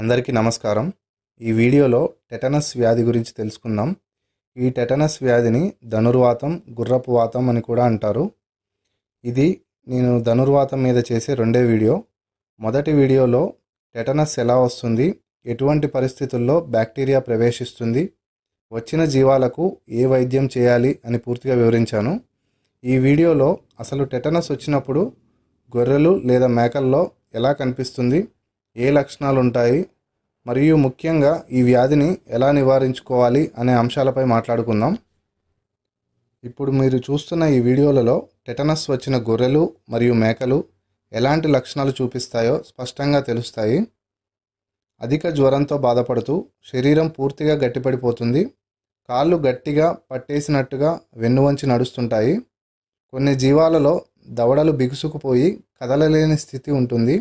అందరికీ నమస్కారం ఈ వీడియోలో టెటనస్ వ్యాధి గురించి తెలుసుకుందాం ఈ టెటనస్ వ్యాధిని ధనుర్వాతం గుర్రపు వాతం అని కూడా అంటారు ఇది నేను ధనుర్వాతం మీద చేసే రెండే వీడియో మొదటి వీడియోలో టెటనస్ ఎలా వస్తుంది ఎటువంటి పరిస్థితుల్లో బ్యాక్టీరియా ప్రవేశిస్తుంది వచ్చిన జీవాలకు ఏ వైద్యం చేయాలి అని పూర్తిగా వివరించాను ఈ వీడియోలో అసలు టెటనస్ వచ్చినప్పుడు గొర్రెలు లేదా మేకల్లో ఎలా కనిపిస్తుంది ఏ లక్షణాలు ఉంటాయి మరియు ముఖ్యంగా ఈ వ్యాధిని ఎలా నివారించుకోవాలి అనే అంశాలపై మాట్లాడుకుందాం ఇప్పుడు మీరు చూస్తున్న ఈ వీడియోలలో టెటనస్ వచ్చిన గొర్రెలు మరియు మేకలు ఎలాంటి లక్షణాలు చూపిస్తాయో స్పష్టంగా తెలుస్తాయి అధిక జ్వరంతో బాధపడుతూ శరీరం పూర్తిగా గట్టిపడిపోతుంది కాళ్ళు గట్టిగా పట్టేసినట్టుగా వెన్నువంచి నడుస్తుంటాయి కొన్ని జీవాలలో దవడలు బిగుసుకుపోయి కదలలేని స్థితి ఉంటుంది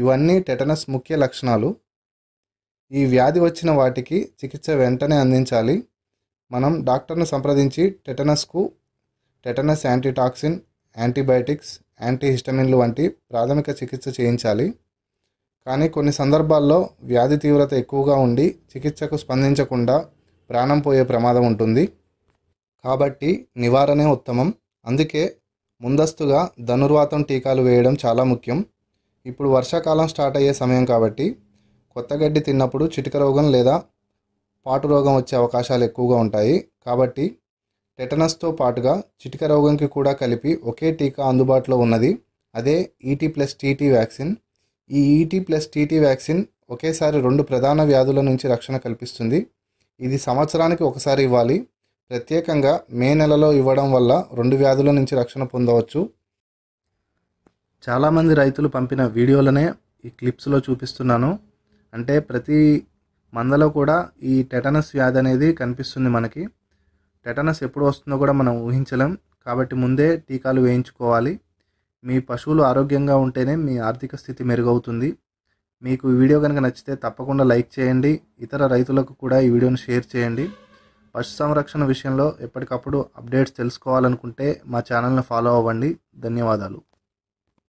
ఇవన్నీ టెటనస్ ముఖ్య లక్షణాలు ఈ వ్యాధి వచ్చిన వాటికి చికిత్స వెంటనే అందించాలి మనం డాక్టర్ను సంప్రదించి టెటనస్కు టెటనస్ యాంటీటాక్సిన్ యాంటీబయాటిక్స్ యాంటీహిస్టమిన్లు వంటి ప్రాథమిక చికిత్స చేయించాలి కానీ కొన్ని సందర్భాల్లో వ్యాధి తీవ్రత ఎక్కువగా ఉండి చికిత్సకు స్పందించకుండా ప్రాణం పోయే ప్రమాదం ఉంటుంది కాబట్టి నివారణే ఉత్తమం అందుకే ముందస్తుగా ధనుర్వాతం టీకాలు వేయడం చాలా ముఖ్యం ఇప్పుడు వర్షాకాలం స్టార్ట్ అయ్యే సమయం కాబట్టి కొత్త గడ్డి తిన్నప్పుడు చిటిక రోగం లేదా పాటు రోగం వచ్చే అవకాశాలు ఎక్కువగా ఉంటాయి కాబట్టి టెటనస్తో పాటుగా చిటిక రోగంకి కూడా కలిపి ఒకే టీకా అందుబాటులో ఉన్నది అదే ఈటీ ప్లస్ టీటీ వ్యాక్సిన్ ఈ ఈటీ ప్లస్ టీటీ వ్యాక్సిన్ ఒకేసారి రెండు ప్రధాన వ్యాధుల నుంచి రక్షణ కల్పిస్తుంది ఇది సంవత్సరానికి ఒకసారి ఇవ్వాలి ప్రత్యేకంగా మే నెలలో ఇవ్వడం వల్ల రెండు వ్యాధుల నుంచి రక్షణ పొందవచ్చు చాలామంది రైతులు పంపిన వీడియోలనే ఈ క్లిప్స్లో చూపిస్తున్నాను అంటే ప్రతి మందలో కూడా ఈ టెటనస్ వ్యాధి అనేది కనిపిస్తుంది మనకి టెటనస్ ఎప్పుడు వస్తుందో కూడా మనం ఊహించలేం కాబట్టి ముందే టీకాలు వేయించుకోవాలి మీ పశువులు ఆరోగ్యంగా ఉంటేనే మీ ఆర్థిక స్థితి మెరుగవుతుంది మీకు ఈ వీడియో కనుక నచ్చితే తప్పకుండా లైక్ చేయండి ఇతర రైతులకు కూడా ఈ వీడియోను షేర్ చేయండి పశు సంరక్షణ విషయంలో ఎప్పటికప్పుడు అప్డేట్స్ తెలుసుకోవాలనుకుంటే మా ఛానల్ని ఫాలో అవ్వండి ధన్యవాదాలు